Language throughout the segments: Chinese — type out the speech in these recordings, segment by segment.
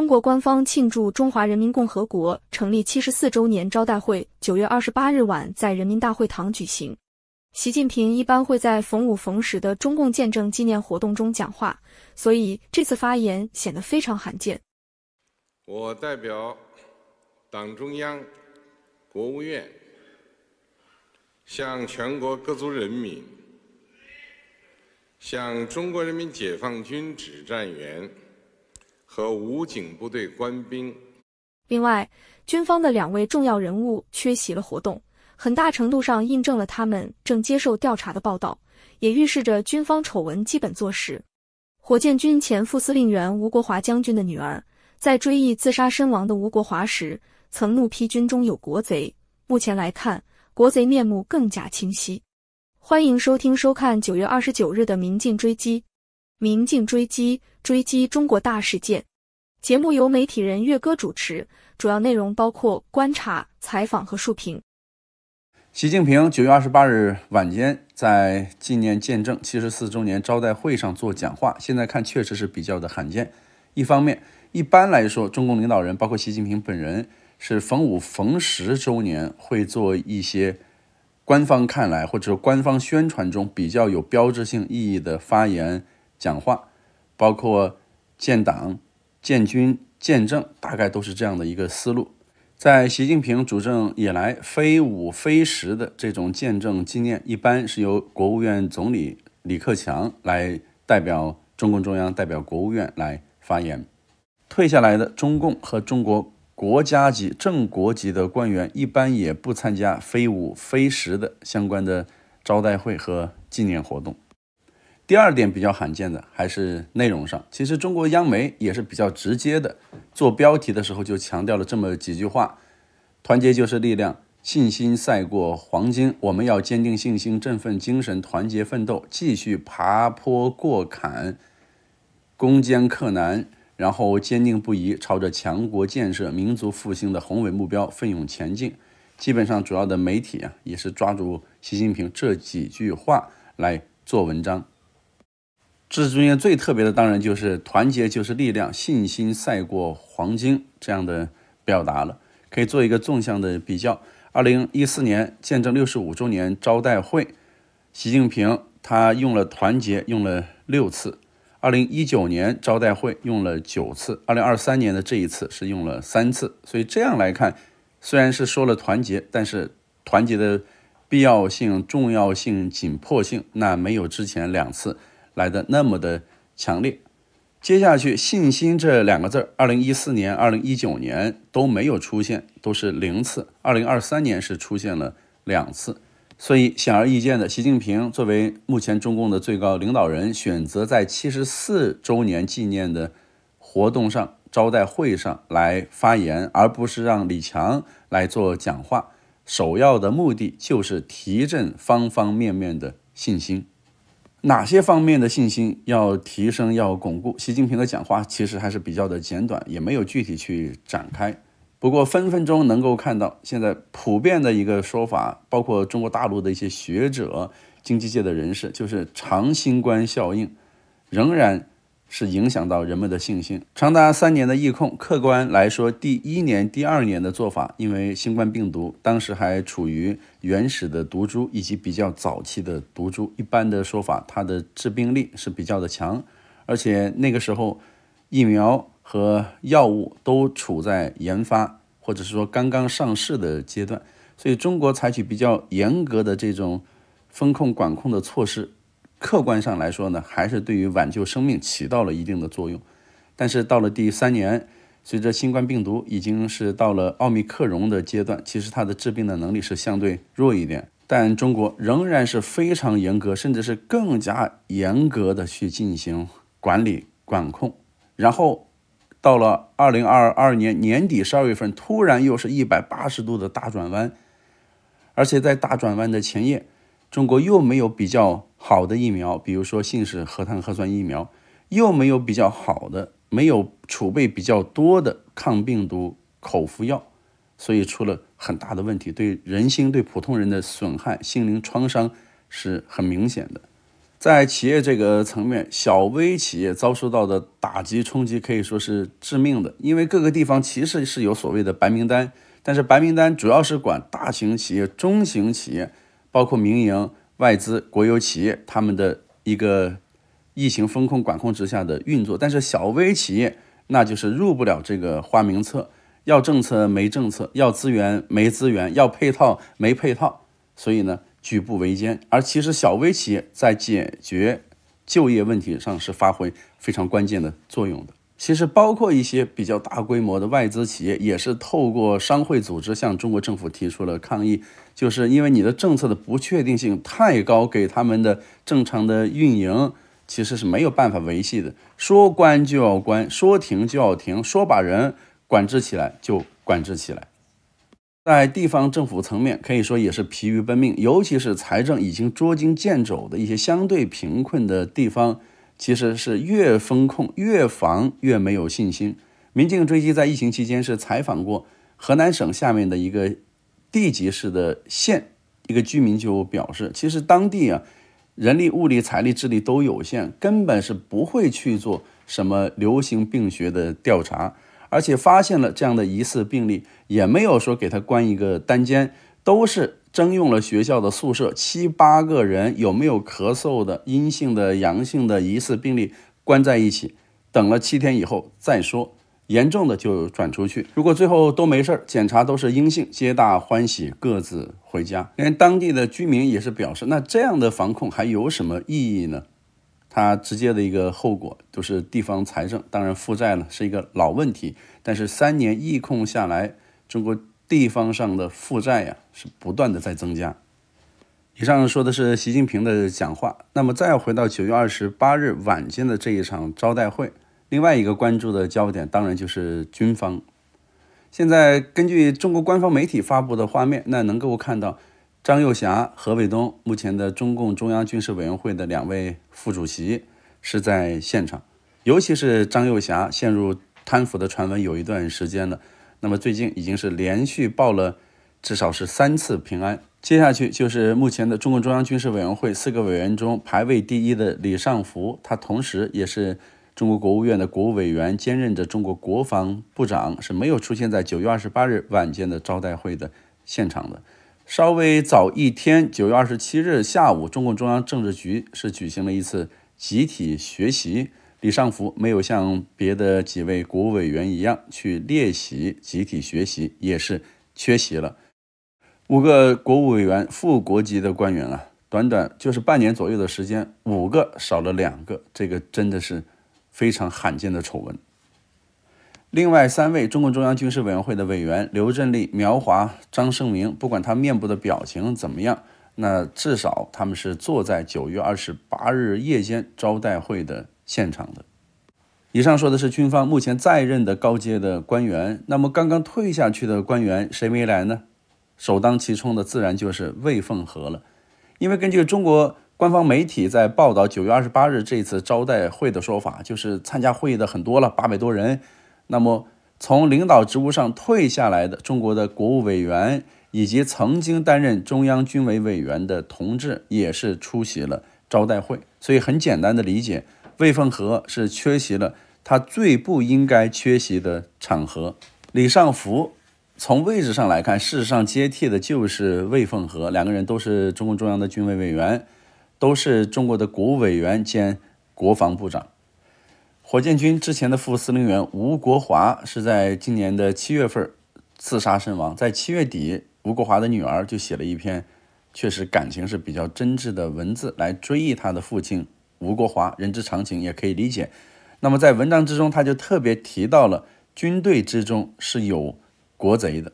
中国官方庆祝中华人民共和国成立七十四周年招待会，九月二十八日晚在人民大会堂举行。习近平一般会在逢五逢十的中共建政纪念活动中讲话，所以这次发言显得非常罕见。我代表党中央、国务院向全国各族人民、向中国人民解放军指战员。和武警部队官兵。另外，军方的两位重要人物缺席了活动，很大程度上印证了他们正接受调查的报道，也预示着军方丑闻基本坐实。火箭军前副司令员吴国华将军的女儿，在追忆自杀身亡的吴国华时，曾怒批军中有国贼。目前来看，国贼面目更加清晰。欢迎收听收看九月二十九日的《明镜追击》。《明镜追击》追击中国大事件，节目由媒体人岳哥主持，主要内容包括观察、采访和述评。习近平九月二十八日晚间在纪念见证七十四周年招待会上做讲话，现在看确实是比较的罕见。一方面，一般来说，中共领导人包括习近平本人是逢五逢十周年会做一些官方看来或者说官方宣传中比较有标志性意义的发言。讲话，包括建党建军建政，大概都是这样的一个思路。在习近平主政以来，非五非十的这种建政纪念，一般是由国务院总理李克强来代表中共中央、代表国务院来发言。退下来的中共和中国国家级正国级的官员，一般也不参加非五非十的相关的招待会和纪念活动。第二点比较罕见的还是内容上，其实中国央媒也是比较直接的，做标题的时候就强调了这么几句话：团结就是力量，信心赛过黄金。我们要坚定信心，振奋精神，团结奋斗，继续爬坡过坎，攻坚克难，然后坚定不移朝着强国建设、民族复兴的宏伟目标奋勇前进。基本上主要的媒体啊，也是抓住习近平这几句话来做文章。知识中间最特别的，当然就是“团结就是力量，信心赛过黄金”这样的表达了。可以做一个纵向的比较：二零一四年见证六十五周年招待会，习近平他用了“团结”用了六次；二零一九年招待会用了九次；二零二三年的这一次是用了三次。所以这样来看，虽然是说了团结，但是团结的必要性、重要性、紧迫性，那没有之前两次。来的那么的强烈，接下去“信心”这两个字，二零一四年、二零一九年都没有出现，都是零次。二零二三年是出现了两次，所以显而易见的，习近平作为目前中共的最高领导人，选择在七十四周年纪念的活动上招待会上来发言，而不是让李强来做讲话，首要的目的就是提振方方面面的信心。哪些方面的信心要提升、要巩固？习近平的讲话其实还是比较的简短，也没有具体去展开。不过，分分钟能够看到，现在普遍的一个说法，包括中国大陆的一些学者、经济界的人士，就是长新冠效应仍然。是影响到人们的信心。长达三年的疫控，客观来说，第一年、第二年的做法，因为新冠病毒当时还处于原始的毒株以及比较早期的毒株，一般的说法，它的致病力是比较的强，而且那个时候疫苗和药物都处在研发或者是说刚刚上市的阶段，所以中国采取比较严格的这种风控管控的措施。客观上来说呢，还是对于挽救生命起到了一定的作用。但是到了第三年，随着新冠病毒已经是到了奥密克戎的阶段，其实它的治病的能力是相对弱一点。但中国仍然是非常严格，甚至是更加严格的去进行管理管控。然后到了二零二二年年底十二月份，突然又是一百八十度的大转弯，而且在大转弯的前夜，中国又没有比较。好的疫苗，比如说信使核糖核酸疫苗，又没有比较好的，没有储备比较多的抗病毒口服药，所以出了很大的问题，对人心、对普通人的损害、心灵创伤是很明显的。在企业这个层面，小微企业遭受到的打击冲击可以说是致命的，因为各个地方其实是有所谓的白名单，但是白名单主要是管大型企业、中型企业，包括民营。外资国有企业他们的一个疫情风控管控之下的运作，但是小微企业那就是入不了这个花名册，要政策没政策，要资源没资源，要配套没配套，所以呢举步维艰。而其实小微企业在解决就业问题上是发挥非常关键的作用的。其实包括一些比较大规模的外资企业，也是透过商会组织向中国政府提出了抗议。就是因为你的政策的不确定性太高，给他们的正常的运营其实是没有办法维系的。说关就要关，说停就要停，说把人管制起来就管制起来。在地方政府层面，可以说也是疲于奔命，尤其是财政已经捉襟见肘的一些相对贫困的地方，其实是越风控越防越没有信心。民进追击在疫情期间是采访过河南省下面的一个。地级市的县一个居民就表示，其实当地啊，人力、物力、财力、智力都有限，根本是不会去做什么流行病学的调查。而且发现了这样的疑似病例，也没有说给他关一个单间，都是征用了学校的宿舍，七八个人有没有咳嗽的、阴性的、阳性的疑似病例关在一起，等了七天以后再说。严重的就转出去，如果最后都没事儿，检查都是阴性，皆大欢喜，各自回家。连当地的居民也是表示，那这样的防控还有什么意义呢？它直接的一个后果就是地方财政，当然负债呢是一个老问题，但是三年疫控下来，中国地方上的负债呀是不断的在增加。以上说的是习近平的讲话，那么再回到九月二十八日晚间的这一场招待会。另外一个关注的焦点，当然就是军方。现在根据中国官方媒体发布的画面，那能够看到张又侠、何卫东目前的中共中央军事委员会的两位副主席是在现场。尤其是张又侠陷入贪腐的传闻有一段时间了，那么最近已经是连续报了至少是三次平安。接下去就是目前的中共中央军事委员会四个委员中排位第一的李尚福，他同时也是。中国国务院的国务委员兼任着中国国防部长是没有出现在九月二十八日晚间的招待会的现场的。稍微早一天，九月二十七日下午，中共中央政治局是举行了一次集体学习，李尚福没有像别的几位国务委员一样去列席集体学习，也是缺席了。五个国务委员、副国级的官员啊，短短就是半年左右的时间，五个少了两个，这个真的是。非常罕见的丑闻。另外三位中共中央军事委员会的委员刘振利、苗华、张胜明，不管他面部的表情怎么样，那至少他们是坐在九月二十八日夜间招待会的现场的。以上说的是军方目前在任的高阶的官员。那么刚刚退下去的官员谁没来呢？首当其冲的自然就是魏凤和了，因为根据中国。官方媒体在报道九月二十八日这次招待会的说法，就是参加会议的很多了，八百多人。那么，从领导职务上退下来的中国的国务委员以及曾经担任中央军委委员的同志，也是出席了招待会。所以，很简单的理解，魏凤和是缺席了他最不应该缺席的场合。李尚福从位置上来看，事实上接替的就是魏凤和，两个人都是中共中央的军委委员。都是中国的国务委员兼国防部长，火箭军之前的副司令员吴国华是在今年的七月份自杀身亡。在七月底，吴国华的女儿就写了一篇确实感情是比较真挚的文字来追忆他的父亲吴国华，人之常情也可以理解。那么在文章之中，他就特别提到了军队之中是有国贼的。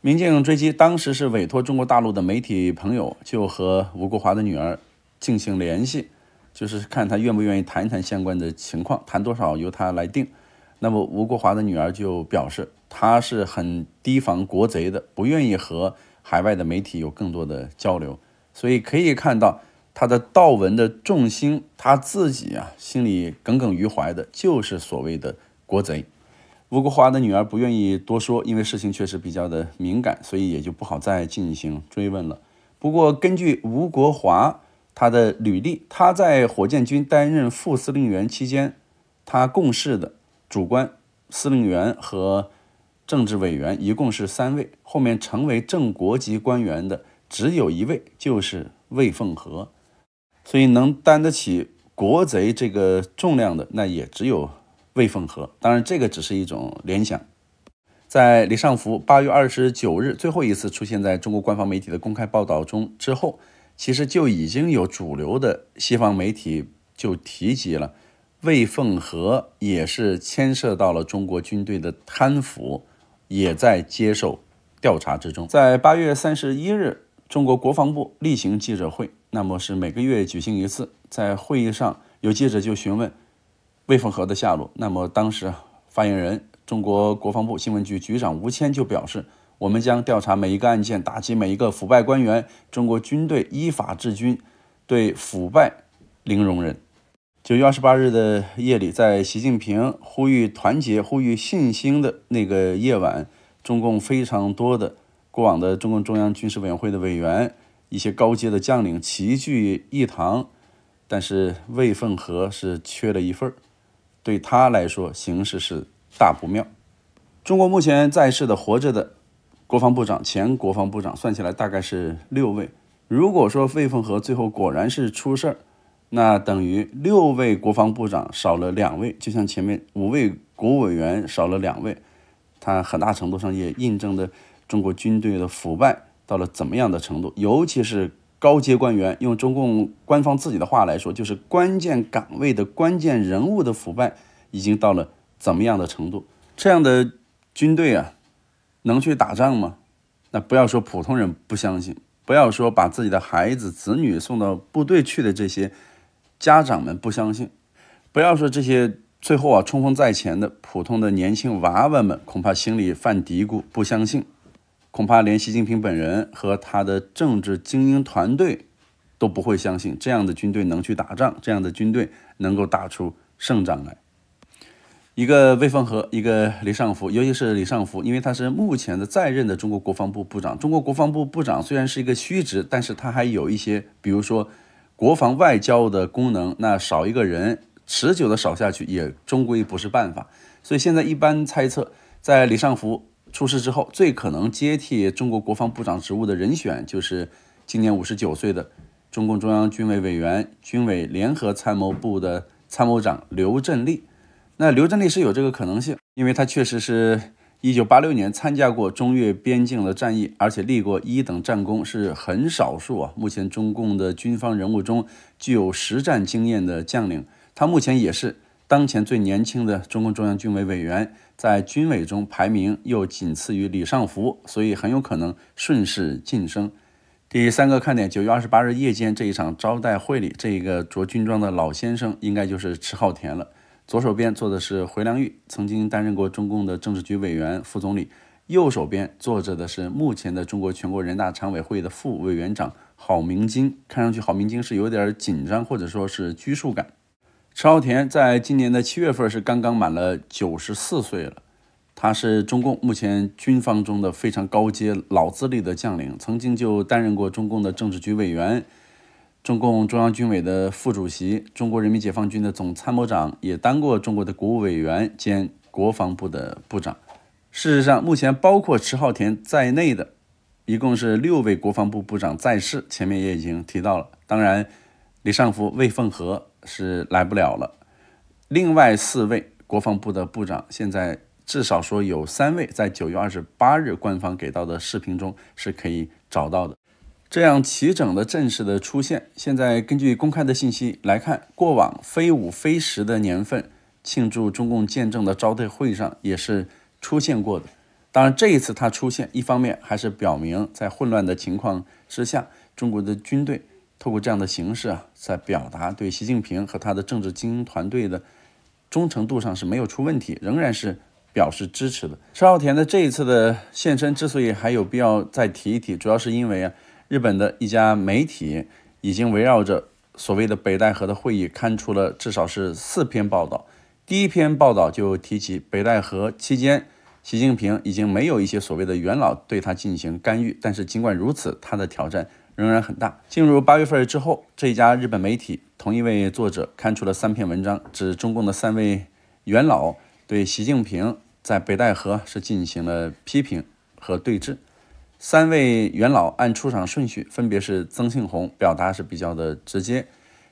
民进追击当时是委托中国大陆的媒体朋友，就和吴国华的女儿。进行联系，就是看他愿不愿意谈一谈相关的情况，谈多少由他来定。那么吴国华的女儿就表示，他是很提防国贼的，不愿意和海外的媒体有更多的交流。所以可以看到，他的悼文的重心，他自己啊心里耿耿于怀的就是所谓的国贼。吴国华的女儿不愿意多说，因为事情确实比较的敏感，所以也就不好再进行追问了。不过根据吴国华。他的履历，他在火箭军担任副司令员期间，他共事的主官、司令员和政治委员一共是三位，后面成为正国级官员的只有一位，就是魏凤和，所以能担得起“国贼”这个重量的，那也只有魏凤和。当然，这个只是一种联想。在李尚福八月二十九日最后一次出现在中国官方媒体的公开报道中之后。其实就已经有主流的西方媒体就提及了，魏凤和也是牵涉到了中国军队的贪腐，也在接受调查之中。在八月三十一日，中国国防部例行记者会，那么是每个月举行一次，在会议上有记者就询问魏凤和的下落，那么当时发言人中国国防部新闻局局长吴谦就表示。我们将调查每一个案件，打击每一个腐败官员。中国军队依法治军，对腐败零容忍。九月二十八日的夜里，在习近平呼吁团结、呼吁信心的那个夜晚，中共非常多的过往的中共中央军事委员会的委员、一些高阶的将领齐聚一堂，但是魏凤和是缺了一份儿。对他来说，形势是大不妙。中国目前在世的活着的。国防部长、前国防部长算起来大概是六位。如果说魏凤和最后果然是出事儿，那等于六位国防部长少了两位，就像前面五位国务委员少了两位，他很大程度上也印证了中国军队的腐败到了怎么样的程度，尤其是高阶官员。用中共官方自己的话来说，就是关键岗位的关键人物的腐败已经到了怎么样的程度？这样的军队啊！能去打仗吗？那不要说普通人不相信，不要说把自己的孩子、子女送到部队去的这些家长们不相信，不要说这些最后啊冲锋在前的普通的年轻娃娃们，恐怕心里犯嘀咕，不相信。恐怕连习近平本人和他的政治精英团队都不会相信这样的军队能去打仗，这样的军队能够打出胜仗来。一个魏凤和，一个李尚福，尤其是李尚福，因为他是目前的在任的中国国防部部长。中国国防部部长虽然是一个虚职，但是他还有一些，比如说国防外交的功能。那少一个人，持久的少下去，也终归不是办法。所以现在一般猜测，在李尚福出事之后，最可能接替中国国防部长职务的人选，就是今年五十九岁的中共中央军委委员、军委联合参谋部的参谋长刘振利。那刘振利是有这个可能性，因为他确实是一九八六年参加过中越边境的战役，而且立过一等战功，是很少数啊。目前中共的军方人物中，具有实战经验的将领，他目前也是当前最年轻的中共中央军委委员，在军委中排名又仅次于李尚福，所以很有可能顺势晋升。第三个看点，九月二十八日夜间这一场招待会里，这个着军装的老先生应该就是迟浩田了。左手边坐的是回良玉，曾经担任过中共的政治局委员、副总理。右手边坐着的是目前的中国全国人大常委会的副委员长郝明金。看上去郝明金是有点紧张，或者说是拘束感。迟浩田在今年的七月份是刚刚满了九十四岁了。他是中共目前军方中的非常高阶、老资历的将领，曾经就担任过中共的政治局委员。中共中央军委的副主席，中国人民解放军的总参谋长，也当过中国的国务委员兼国防部的部长。事实上，目前包括迟浩田在内的一共是六位国防部部长在世。前面也已经提到了，当然李尚福、魏凤和是来不了了。另外四位国防部的部长，现在至少说有三位在九月二十八日官方给到的视频中是可以找到的。这样齐整的阵势的出现，现在根据公开的信息来看，过往非五非十的年份庆祝中共建政的招待会上也是出现过的。当然，这一次他出现，一方面还是表明在混乱的情况之下，中国的军队透过这样的形式啊，在表达对习近平和他的政治精英团队的忠诚度上是没有出问题，仍然是表示支持的。沙孝田的这一次的现身之所以还有必要再提一提，主要是因为啊。日本的一家媒体已经围绕着所谓的北戴河的会议刊出了至少是四篇报道。第一篇报道就提起北戴河期间，习近平已经没有一些所谓的元老对他进行干预，但是尽管如此，他的挑战仍然很大。进入八月份之后，这家日本媒体同一位作者刊出了三篇文章，指中共的三位元老对习近平在北戴河是进行了批评和对峙。三位元老按出场顺序分别是曾庆红，表达是比较的直接。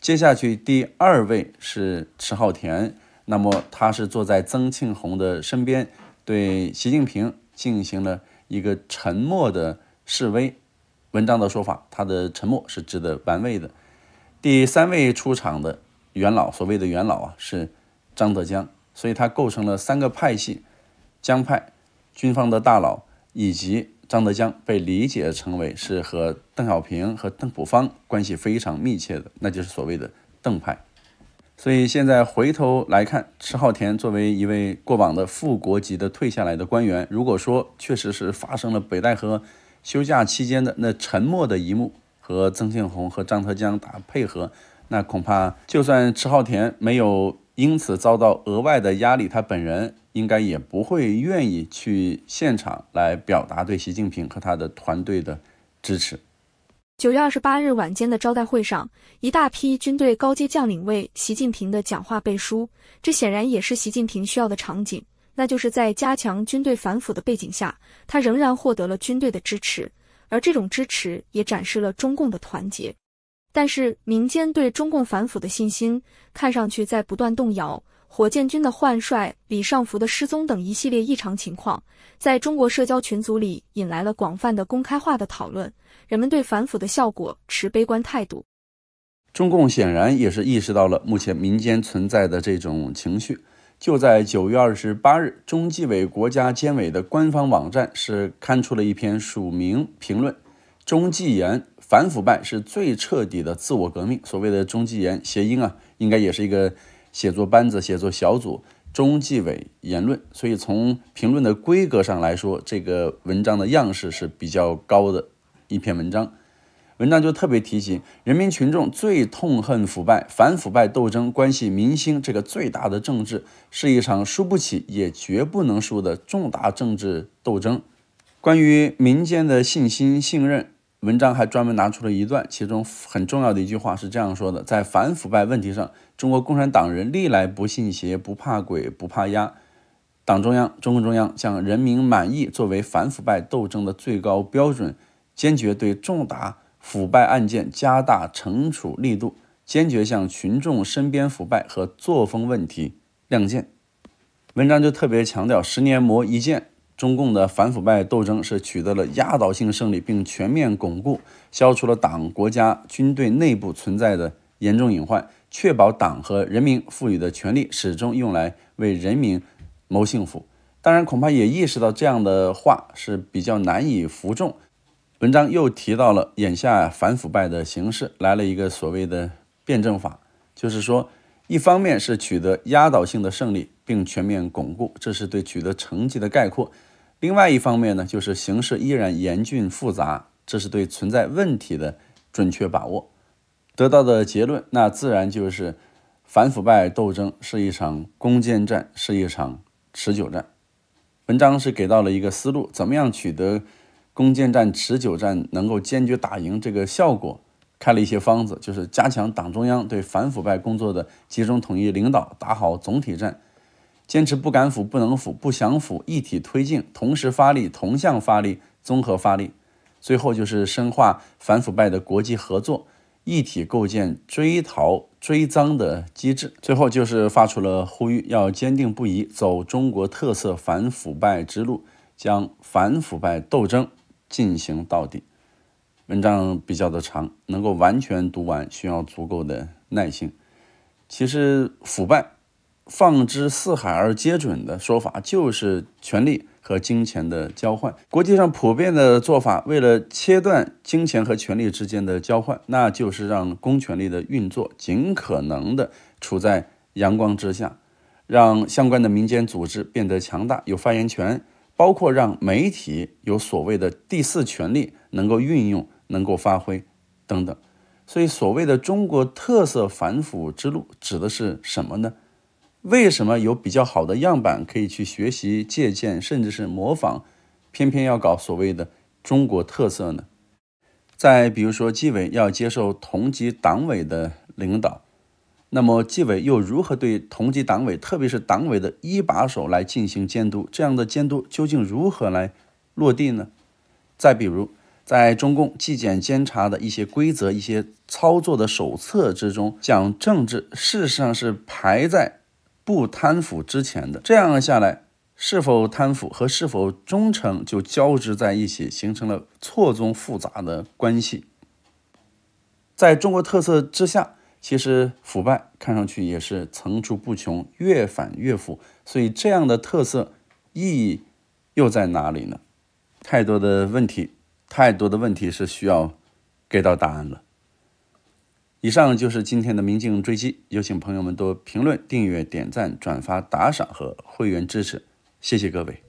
接下去第二位是迟浩田，那么他是坐在曾庆红的身边，对习近平进行了一个沉默的示威。文章的说法，他的沉默是值得玩味的。第三位出场的元老，所谓的元老啊，是张德江，所以他构成了三个派系：江派、军方的大佬以及。张德江被理解成为是和邓小平和邓朴方关系非常密切的，那就是所谓的邓派。所以现在回头来看，迟浩田作为一位过往的副国级的退下来的官员，如果说确实是发生了北戴河休假期间的那沉默的一幕，和曾庆红和张德江打配合，那恐怕就算迟浩田没有。因此遭到额外的压力，他本人应该也不会愿意去现场来表达对习近平和他的团队的支持。九月二十八日晚间，的招待会上，一大批军队高阶将领为习近平的讲话背书，这显然也是习近平需要的场景，那就是在加强军队反腐的背景下，他仍然获得了军队的支持，而这种支持也展示了中共的团结。但是，民间对中共反腐的信心看上去在不断动摇。火箭军的换帅李尚福的失踪等一系列异常情况，在中国社交群组里引来了广泛的公开化的讨论，人们对反腐的效果持悲观态度。中共显然也是意识到了目前民间存在的这种情绪。就在九月二十八日，中纪委、国家监委的官方网站是刊出了一篇署名评论，中纪言。反腐败是最彻底的自我革命。所谓的“中纪言”谐音啊，应该也是一个写作班子、写作小组、中纪委言论。所以从评论的规格上来说，这个文章的样式是比较高的。一篇文章，文章就特别提醒人民群众最痛恨腐败，反腐败斗争关系民心，这个最大的政治是一场输不起也绝不能输的重大政治斗争。关于民间的信心、信任。文章还专门拿出了一段，其中很重要的一句话是这样说的：“在反腐败问题上，中国共产党人历来不信邪、不怕鬼、不怕压。党中央、中共中央将人民满意作为反腐败斗争的最高标准，坚决对重大腐败案件加大惩处力度，坚决向群众身边腐败和作风问题亮剑。”文章就特别强调：“十年磨一剑。”中共的反腐败斗争是取得了压倒性胜利，并全面巩固，消除了党、国家、军队内部存在的严重隐患，确保党和人民赋予的权力始终用来为人民谋幸福。当然，恐怕也意识到这样的话是比较难以服众。文章又提到了眼下反腐败的形势，来了一个所谓的辩证法，就是说，一方面是取得压倒性的胜利并全面巩固，这是对取得成绩的概括。另外一方面呢，就是形势依然严峻复杂，这是对存在问题的准确把握得到的结论。那自然就是反腐败斗争是一场攻坚战，是一场持久战。文章是给到了一个思路，怎么样取得攻坚战、持久战能够坚决打赢这个效果？开了一些方子，就是加强党中央对反腐败工作的集中统一领导，打好总体战。坚持不敢腐、不能腐、不想腐一体推进，同时发力、同向发力、综合发力。最后就是深化反腐败的国际合作，一体构建追逃追赃的机制。最后就是发出了呼吁，要坚定不移走中国特色反腐败之路，将反腐败斗争进行到底。文章比较的长，能够完全读完需要足够的耐性。其实腐败。放之四海而皆准的说法，就是权力和金钱的交换。国际上普遍的做法，为了切断金钱和权力之间的交换，那就是让公权力的运作尽可能的处在阳光之下，让相关的民间组织变得强大，有发言权，包括让媒体有所谓的第四权利能够运用、能够发挥等等。所以，所谓的中国特色反腐之路指的是什么呢？为什么有比较好的样板可以去学习借鉴，甚至是模仿，偏偏要搞所谓的中国特色呢？再比如说，纪委要接受同级党委的领导，那么纪委又如何对同级党委，特别是党委的一把手来进行监督？这样的监督究竟如何来落地呢？再比如，在中共纪检监察的一些规则、一些操作的手册之中，讲政治，事实上是排在。不贪腐之前的这样下来，是否贪腐和是否忠诚就交织在一起，形成了错综复杂的关系。在中国特色之下，其实腐败看上去也是层出不穷，越反越腐。所以这样的特色意义又在哪里呢？太多的问题，太多的问题是需要给到答案了。以上就是今天的明镜追击，有请朋友们多评论、订阅、点赞、转发、打赏和会员支持，谢谢各位。